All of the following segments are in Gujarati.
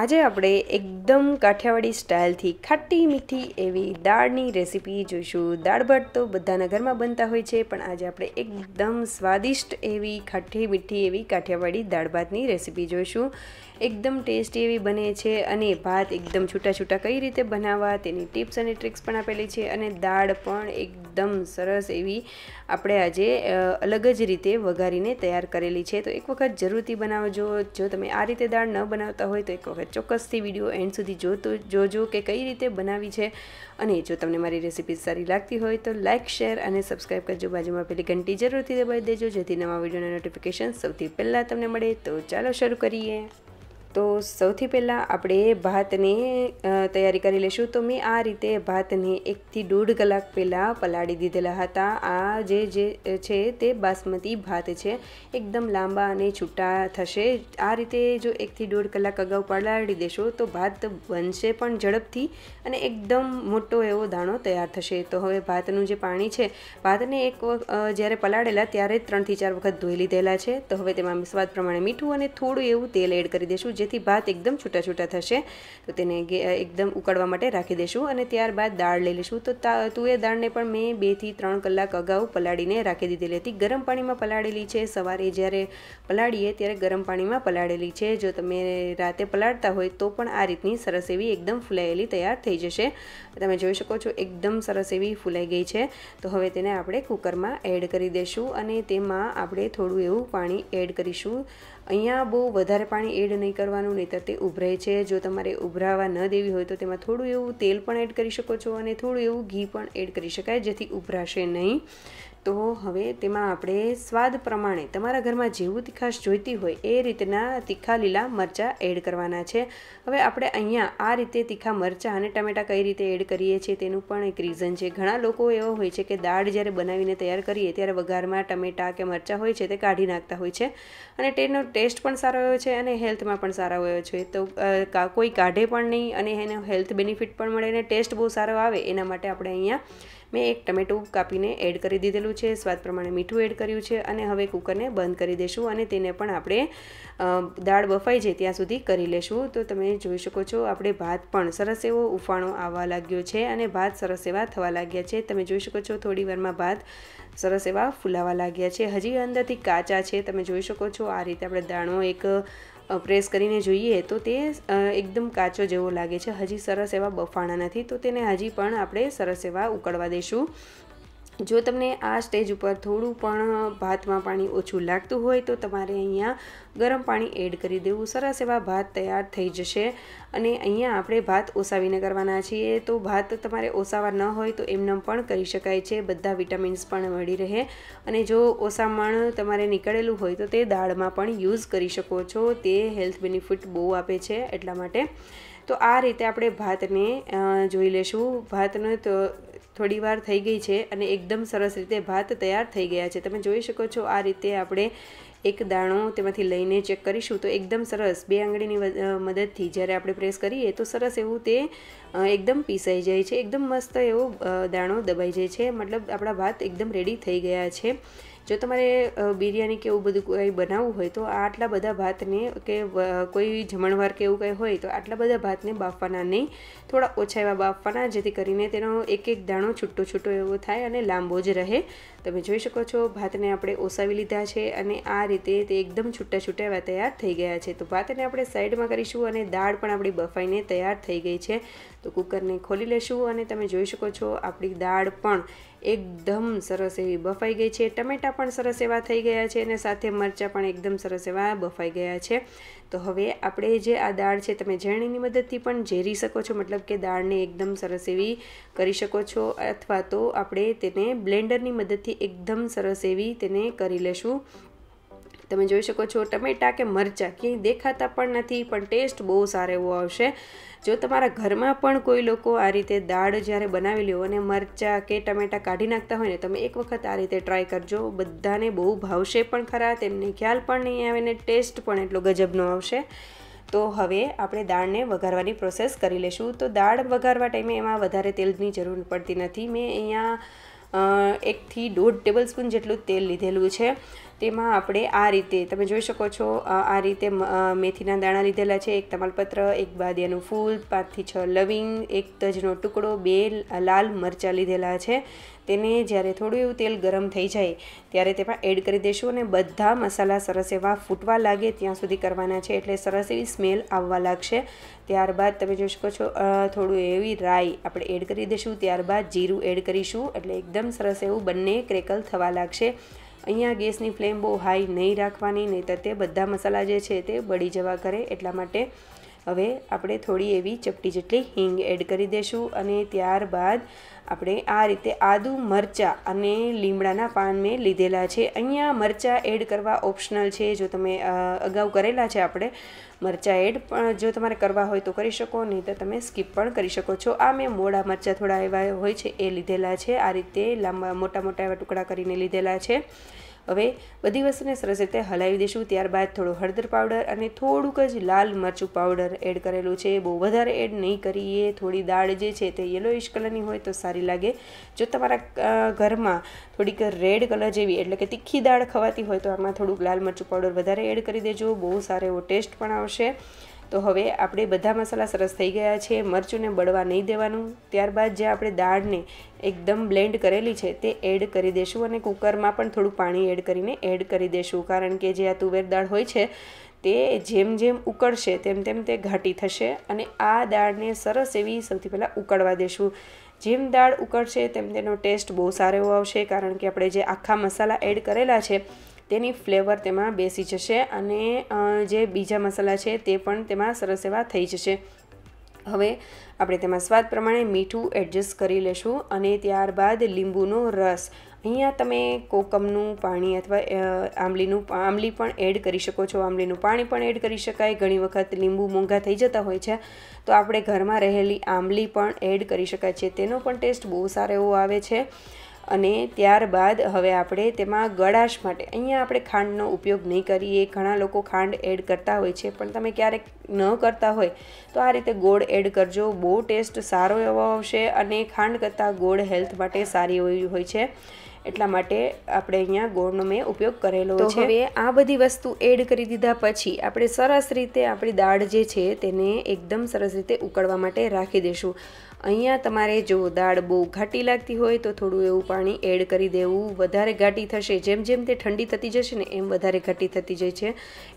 આજે આપણે એકદમ કાઠિયાવાડી સ્ટાઇલથી ખાટી મીઠી એવી દાળની રેસીપી જોઈશું દાળ ભાત તો બધાના ઘરમાં બનતા હોય છે પણ આજે આપણે એકદમ સ્વાદિષ્ટ એવી ખાટી મીઠી એવી કાઠિયાવાડી દાળ ભાતની રેસીપી જોઈશું એકદમ ટેસ્ટી એવી બને છે અને ભાત એકદમ છૂટા છૂટા કઈ રીતે બનાવવા તેની ટિપ્સ અને ટ્રિક્સ પણ આપેલી છે અને દાળ પણ એકદમ એકદમ સરસ એવી આપણે આજે અલગ જ રીતે વઘારીને તૈયાર કરેલી છે તો એક વખત જરૂરથી બનાવજો જો તમે આ રીતે દાળ ન બનાવતા હોય તો એક વખત ચોક્કસથી વિડીયો એન્ડ સુધી જોતો જોજો કે કઈ રીતે બનાવી છે અને જો તમને મારી રેસીપી સારી લાગતી હોય તો લાઇક શેર અને સબસ્ક્રાઈબ કરજો બાજુમાં પેલી ઘંટી જરૂરથી દબાવી દેજો જેથી નવા વિડીયોના નોટિફિકેશન સૌથી પહેલાં તમને મળે તો ચાલો શરૂ કરીએ તો સૌથી પહેલાં આપણે ભાતને તૈયારી કરી લઈશું તો મેં આ રીતે ભાતને એકથી દોઢ કલાક પહેલાં પલાળી દીધેલા હતા આ જે જે છે તે બાસમતી ભાત છે એકદમ લાંબા અને છૂટા થશે આ રીતે જો એકથી દોઢ કલાક અગાઉ પલાળી દેશો તો ભાત બનશે પણ ઝડપથી અને એકદમ મોટો એવો દાણો તૈયાર થશે તો હવે ભાતનું જે પાણી છે ભાતને એક જ્યારે પલાળેલા ત્યારે ત્રણથી ચાર વખત ધોઈ લીધેલા છે તો હવે તેમાં સ્વાદ પ્રમાણે મીઠું અને થોડું એવું તેલ એડ કરી દઈશું જેથી ભાત એકદમ છૂટા છૂટા થશે તો તેને એકદમ ઉકળવા માટે રાખી દઈશું અને ત્યારબાદ દાળ લઈ લઈશું તો તુવેર દાળને પણ મેં બેથી ત્રણ કલાક અગાઉ પલાળીને રાખી દીધેલી હતી ગરમ પાણીમાં પલાળેલી છે સવારે જ્યારે પલાળીએ ત્યારે ગરમ પાણીમાં પલાળેલી છે જો તમે રાતે પલાળતા હોય તો પણ આ રીતની સરસ એવી એકદમ ફૂલાયેલી તૈયાર થઈ જશે તમે જોઈ શકો છો એકદમ સરસ એવી ફૂલાઈ ગઈ છે તો હવે તેને આપણે કુકરમાં એડ કરી દઈશું અને તેમાં આપણે થોડું એવું પાણી એડ કરીશું અહીંયા બહુ વધારે પાણી એડ નહીં કરવાનું નહીંતર તે ઉભરાય છે જો તમારે ઉભરાવા ન દેવી હોય તો તેમાં થોડું એવું તેલ પણ એડ કરી શકો છો અને થોડું એવું ઘી પણ એડ કરી શકાય જેથી ઉભરાશે નહીં તો હવે તેમાં આપણે સ્વાદ પ્રમાણે તમારા ઘરમાં જેવું તીખાશ જોઈતી હોય એ રીતના તીખા લીલા મરચાં એડ કરવાના છે હવે આપણે અહીંયા આ રીતે તીખા મરચાં અને ટમેટાં કઈ રીતે એડ કરીએ છીએ તેનું પણ એક રીઝન છે ઘણા લોકો એવો હોય છે કે દાળ જ્યારે બનાવીને તૈયાર કરીએ ત્યારે વઘારમાં ટમેટાં કે મરચાં હોય છે તે કાઢી નાખતા હોય છે અને તેનો ટેસ્ટ પણ સારો એવો છે અને હેલ્થમાં પણ સારો એવો છે તો કોઈ કાઢે પણ નહીં અને એને હેલ્થ બેનિફિટ પણ મળે અને ટેસ્ટ બહુ સારો આવે એના માટે આપણે અહીંયા મેં એક ટમેટું કાપીને એડ કરી દીધેલું છે સ્વાદ પ્રમાણે મીઠું એડ કર્યું છે અને હવે કૂકરને બંધ કરી દેશું અને તેને પણ આપણે દાળ બફાઈ જાય ત્યાં સુધી કરી લેશું તો તમે જોઈ શકો છો આપણે ભાત પણ સરસ એવો ઉફાણો આવવા લાગ્યો છે અને ભાત સરસ એવા થવા લાગ્યા છે તમે જોઈ શકો છો થોડી વારમાં ભાત સરસ એવા ફૂલાવા લાગ્યા છે હજી અંદરથી કાચા છે તમે જોઈ શકો છો આ રીતે આપણે દાણો એક પ્રેસ કરીને જોઈએ તો તે એકદમ કાચો જેવો લાગે છે હજી સરસ એવા બફાણા નથી તો તેને હજી પણ આપણે સરસ એવા ઉકળવા દઈશું જો તમને આ સ્ટેજ ઉપર થોડું પણ ભાતમાં પાણી ઓછું લાગતું હોય તો તમારે અહીંયા ગરમ પાણી એડ કરી દેવું સરસ એવા ભાત તૈયાર થઈ જશે અને અહીંયા આપણે ભાત ઓસાવીને કરવાના છીએ તો ભાત તમારે ઓસાવા ન હોય તો એમનેમ પણ કરી શકાય છે બધા વિટામિન્સ પણ મળી રહે અને જો ઓસામણ તમારે નીકળેલું હોય તો તે દાળમાં પણ યુઝ કરી શકો છો તે હેલ્થ બેનિફિટ બહુ આપે છે એટલા માટે તો આ રીતે આપણે ભાતને જોઈ લેશું ભાતને તો થોડી વાર થઈ ગઈ છે અને એકદમ સરસ રીતે ભાત તૈયાર થઈ ગયા છે તમે જોઈ શકો છો આ રીતે આપણે એક દાણો તેમાંથી લઈને ચેક કરીશું તો એકદમ સરસ બે આંગળીની મદદથી જ્યારે આપણે પ્રેસ કરીએ તો સરસ એવું તે એકદમ પીસાઈ જાય છે એકદમ મસ્ત એવો દાણો દબાઈ જાય છે મતલબ આપણા ભાત એકદમ રેડી થઈ ગયા છે જો તમારે બિરયાની કે એવું બધું કંઈ બનાવવું હોય તો આટલા બધા ભાતને કે કોઈ જમણવાર કે એવું કંઈ હોય તો આટલા બધા ભાતને બાફવાના નહીં થોડા ઓછા એવા બાફવાના જેથી કરીને તેનો એક એક દાણો છૂટો છૂટો એવો થાય અને લાંબો જ રહે તમે જોઈ શકો છો ભાતને આપણે ઓસાવી લીધા છે અને આ રીતે તે એકદમ છૂટા છૂટા એવા તૈયાર થઈ ગયા છે તો ભાતને આપણે સાઈડમાં કરીશું અને દાળ પણ આપણી બફાઈને તૈયાર થઈ ગઈ છે તો કુકરને ખોલી લેશું અને તમે જોઈ શકો છો આપણી દાળ પણ એકદમ સરસ એવી બફાઈ ગઈ છે ટમેટાં પણ સરસ એવા થઈ ગયા છે અને સાથે મરચાં પણ એકદમ સરસ એવા બફાઈ ગયા છે તો હવે આપણે જે આ દાળ છે તમે ઝેરણીની મદદથી પણ ઝેરી શકો છો મતલબ કે દાળને એકદમ સરસ એવી કરી શકો છો અથવા તો આપણે તેને બ્લેન્ડરની મદદથી એકદમ સરસ એવી તેને કરી લેશું તમે જોઈ શકો છો ટમેટાં કે મરચાં ક્યાંય દેખાતા પણ નથી પણ ટેસ્ટ બહુ સારો એવો આવશે જો તમારા ઘરમાં પણ કોઈ લોકો આ રીતે દાળ જ્યારે બનાવેલી હોય અને મરચાં કે ટમેટાં કાઢી નાખતા હોય ને તમે એક વખત આ રીતે ટ્રાય કરજો બધાને બહુ ભાવશે પણ ખરા તેમને ખ્યાલ પણ નહીં આવે ને ટેસ્ટ પણ એટલો ગજબનો આવશે તો હવે આપણે દાળને વઘારવાની પ્રોસેસ કરી લઈશું તો દાળ વઘારવા ટાઈમે એમાં વધારે તેલની જરૂર પડતી નથી મેં અહીંયા એકથી દોઢ ટેબલ સ્પૂન જેટલું તેલ લીધેલું છે તેમાં આપણે આ રીતે તમે જોઈ શકો છો આ રીતે મેથીના દાણા લીધેલા છે એક તમાલપત્ર એક બાદિયાનું ફૂલ પાંચથી છ લવિંગ એક તજનો ટુકડો બે લાલ મરચાં લીધેલા છે તેને જ્યારે થોડું એવું તેલ ગરમ થઈ જાય ત્યારે તેમાં એડ કરી દઈશું અને બધા મસાલા સરસ એવા ફૂટવા લાગે ત્યાં સુધી કરવાના છે એટલે સરસ એવી સ્મેલ આવવા લાગશે ત્યારબાદ તમે જોઈ શકો છો થોડું એવી રાઈ આપણે એડ કરી દઈશું ત્યારબાદ જીરું એડ કરીશું એટલે એકદમ સરસ એવું બંને ક્રેકલ થવા લાગશે અહીંયા ગેસની ફ્લેમ બહુ હાઈ નહીં રાખવાની નહીં તો તે બધા મસાલા જે છે તે બળી જવા કરે એટલા માટે હવે આપણે થોડી એવી ચપટી જેટલી હિંગ એડ કરી દઈશું અને ત્યારબાદ આપણે આ રીતે આદુ મરચાં અને લીમડાના પાન મેં લીધેલા છે અહીંયા મરચાં એડ કરવા ઓપ્શનલ છે જો તમે અગાઉ કરેલા છે આપણે મરચાં એડ પણ જો તમારે કરવા હોય તો કરી શકો નહીં તો તમે સ્કીપ પણ કરી શકો છો આ મેં મોડા મરચાં થોડા એવા હોય છે એ લીધેલા છે આ રીતે લાંબા મોટા મોટા એવા ટુકડા કરીને લીધેલા છે હવે બધી વસ્તુને સરસ રીતે હલાવી દઈશું ત્યારબાદ થોડો હળદર પાવડર અને થોડુંક જ લાલ મરચું પાવડર એડ કરેલું છે બહુ વધારે એડ નહીં કરીએ થોડી દાળ જે છે તે યલો ઇશ કલરની હોય તો સારી લાગે જો તમારા ઘરમાં થોડીક રેડ કલર જેવી એટલે કે તીખી દાળ ખવાતી હોય તો આમાં થોડુંક લાલ મરચું પાવડર વધારે એડ કરી દેજો બહુ સારો એવો ટેસ્ટ પણ આવશે તો હવે આપણે બધા મસાલા સરસ થઈ ગયા છે મરચુંને બળવા નહીં દેવાનું ત્યારબાદ જે આપણે દાળને એકદમ બ્લેન્ડ કરેલી છે તે એડ કરી દેશું અને કુકરમાં પણ થોડું પાણી એડ કરીને એડ કરી દેશું કારણ કે જે આ તુવેર દાળ હોય છે તે જેમ જેમ ઉકળશે તેમ તેમ તે ઘાટી થશે અને આ દાળને સરસ એવી સૌથી પહેલાં ઉકળવા દેશું જેમ દાળ ઉકળશે તેમ તેનો ટેસ્ટ બહુ સારો એવો આવશે કારણ કે આપણે જે આખા મસાલા એડ કરેલા છે તેની ફ્લેવર તેમાં બેસી જશે અને જે બીજા મસાલા છે તે પણ તેમાં સરસ એવા થઈ જશે હવે આપણે તેમાં સ્વાદ પ્રમાણે મીઠું એડજસ્ટ કરી લેશું અને ત્યારબાદ લીંબુનો રસ અહીંયા તમે કોકમનું પાણી અથવા આંબલીનું આંબલી પણ એડ કરી શકો છો આંબલીનું પાણી પણ એડ કરી શકાય ઘણી વખત લીંબુ મોંઘા થઈ જતા હોય છે તો આપણે ઘરમાં રહેલી આંબલી પણ એડ કરી શકાય છે તેનો પણ ટેસ્ટ બહુ સારો એવો આવે છે અને ત્યારબાદ હવે આપણે તેમાં ગળાશ માટે અહીંયા આપણે ખાંડનો ઉપયોગ નહીં કરીએ ઘણા લોકો ખાંડ એડ કરતા હોય છે પણ તમે ક્યારેક ન કરતા હોય તો આ રીતે ગોળ એડ કરજો બહુ ટેસ્ટ સારો એવો આવશે અને ખાંડ કરતાં ગોળ હેલ્થ માટે સારી એવી હોય છે એટલા માટે આપણે અહીંયા ગોળનો મેં ઉપયોગ કરેલો છે હવે આ બધી વસ્તુ એડ કરી દીધા પછી આપણે સરસ રીતે આપણી દાળ જે છે તેને એકદમ સરસ રીતે ઉકળવા માટે રાખી દઈશું અહીંયા તમારે જો દાળ બહુ ઘાટી લાગતી હોય તો થોડું એવું પાણી એડ કરી દેવું વધારે ઘાટી થશે જેમ જેમ તે ઠંડી થતી જશે ને એમ વધારે ઘાટી થતી જાય છે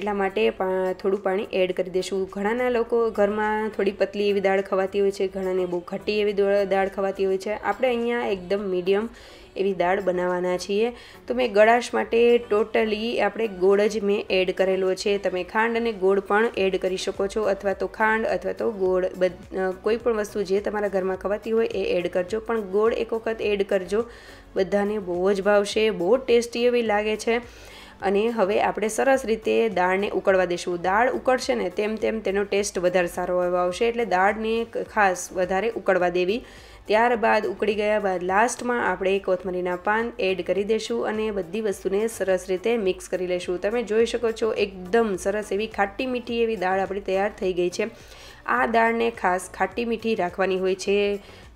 એટલા માટે થોડું પાણી એડ કરી દેશું ઘણાના લોકો ઘરમાં થોડી પતલી એવી દાળ ખવાતી હોય છે ઘણાને બહુ ઘાટી એવી દાળ ખવાતી હોય છે આપણે અહીંયા એકદમ મીડિયમ એવી દાળ બનાવવાના છીએ તો મેં ગળાશ માટે ટોટલી આપણે ગોળ જ મેં એડ કરેલો છે તમે ખાંડ અને ગોળ પણ એડ કરી શકો છો અથવા તો ખાંડ અથવા તો ગોળ કોઈ પણ વસ્તુ જે તમારા ઘરમાં ખવાતી હોય એ એડ કરજો પણ ગોળ એક વખત એડ કરજો બધાને બહુ જ ભાવશે બહુ ટેસ્ટી એવી લાગે છે અને હવે આપણે સરસ રીતે દાળને ઉકળવા દઈશું દાળ ઉકળશે ને તેમ તેમ તેનો ટેસ્ટ વધારે સારો એવો આવશે એટલે દાળને ખાસ વધારે ઉકળવા દેવી ત્યારબાદ ઉકળી ગયા બાદ લાસ્ટમાં આપણે કોથમરીના પાન એડ કરી દઈશું અને બધી વસ્તુને સરસ રીતે મિક્સ કરી લઈશું તમે જોઈ શકો છો એકદમ સરસ એવી ખાટી મીઠી એવી દાળ આપણી તૈયાર થઈ ગઈ છે આ દાળને ખાસ ખાટી મીઠી રાખવાની હોય છે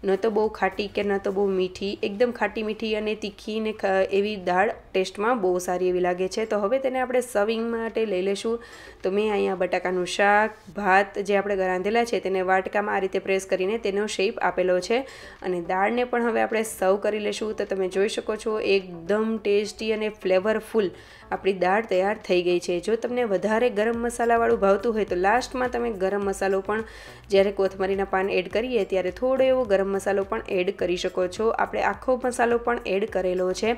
ન તો બહુ ખાટી કે ન તો બહુ મીઠી એકદમ ખાટી મીઠી અને તીખી ને એવી દાળ ટેસ્ટમાં બહુ સારી એવી લાગે છે તો હવે તેને આપણે સર્વિંગ માટે લઈ લેશું તો મેં અહીંયા બટાકાનું શાક ભાત જે આપણે રાંધેલા છે તેને વાટકામાં આ રીતે પ્રેસ કરીને તેનો શેપ આપેલો છે અને દાળને પણ હવે આપણે સર્વ કરી લેશું તો તમે જોઈ શકો છો એકદમ ટેસ્ટી અને ફ્લેવરફુલ આપણી દાળ તૈયાર થઈ ગઈ છે જો તમને વધારે ગરમ મસાલાવાળું ભાવતું હોય તો લાસ્ટમાં તમે ગરમ મસાલો પણ જ્યારે કોથમરીના પાન એડ કરીએ ત્યારે થોડો એવો ગરમ મસાલો પણ એડ કરી શકો છો આપણે આખો મસાલો પણ એડ કરેલો છે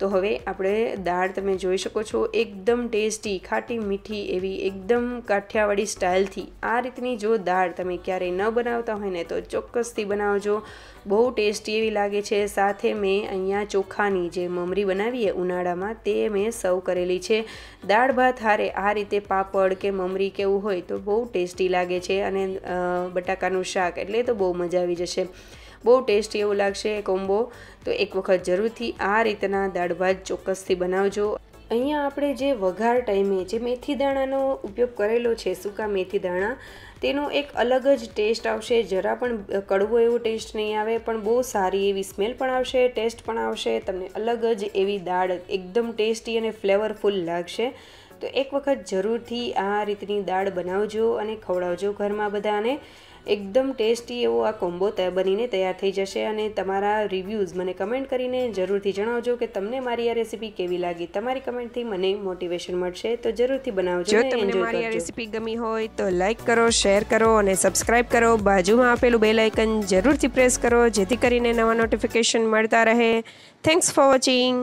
તો હવે આપણે દાળ તમે જોઈ શકો છો એકદમ ટેસ્ટી ખાટી મીઠી એવી એકદમ કાઠિયાવાડી સ્ટાઇલથી આ રીતની જો દાળ તમે ક્યારેય ન બનાવતા હોય ને તો ચોક્કસથી બનાવજો બહુ ટેસ્ટી એવી લાગે છે સાથે મેં અહીંયા ચોખાની જે મમરી બનાવીએ ઉનાળામાં તે મેં સર્વ કરેલી છે દાળ ભાત હારે આ રીતે પાપડ કે મમરી કેવું હોય તો બહુ ટેસ્ટી લાગે છે અને બટાકાનું શાક એટલે તો બહુ મજા આવી જશે બહુ ટેસ્ટી એવું લાગશે કોમ્બો તો એક વખત જરૂરથી આ રીતના દાળ ભાત ચોક્કસથી બનાવજો અહીંયા આપણે જે વઘાર ટાઈમે જે મેથી દાણાનો ઉપયોગ કરેલો છે સૂકા મેથી દાણા તેનો એક અલગ જ ટેસ્ટ આવશે જરા પણ કડવો એવો ટેસ્ટ નહીં આવે પણ બહુ સારી એવી સ્મેલ પણ આવશે ટેસ્ટ પણ આવશે તમને અલગ જ એવી દાળ એકદમ ટેસ્ટી અને ફ્લેવરફુલ લાગશે તો એક વખત જરૂરથી આ રીતની દાળ બનાવજો અને ખવડાવજો ઘરમાં બધાને એકદમ ટેસ્ટી એવો આ કોમ્બો બનીને તૈયાર થઈ જશે અને તમારા રિવ્યૂઝ મને કમેન્ટ કરીને જરૂરથી જણાવજો કે તમને મારી આ રેસીપી કેવી લાગી તમારી કમેન્ટથી મને મોટિવેશન મળશે તો જરૂરથી બનાવજો જો તમને મારી આ રેસીપી ગમી હોય તો લાઇક કરો શેર કરો અને સબસ્ક્રાઇબ કરો બાજુમાં આપેલું બેલ આઇકન જરૂરથી પ્રેસ કરો જેથી કરીને નવા નોટિફિકેશન મળતા રહે થેન્ક્સ ફોર વોચિંગ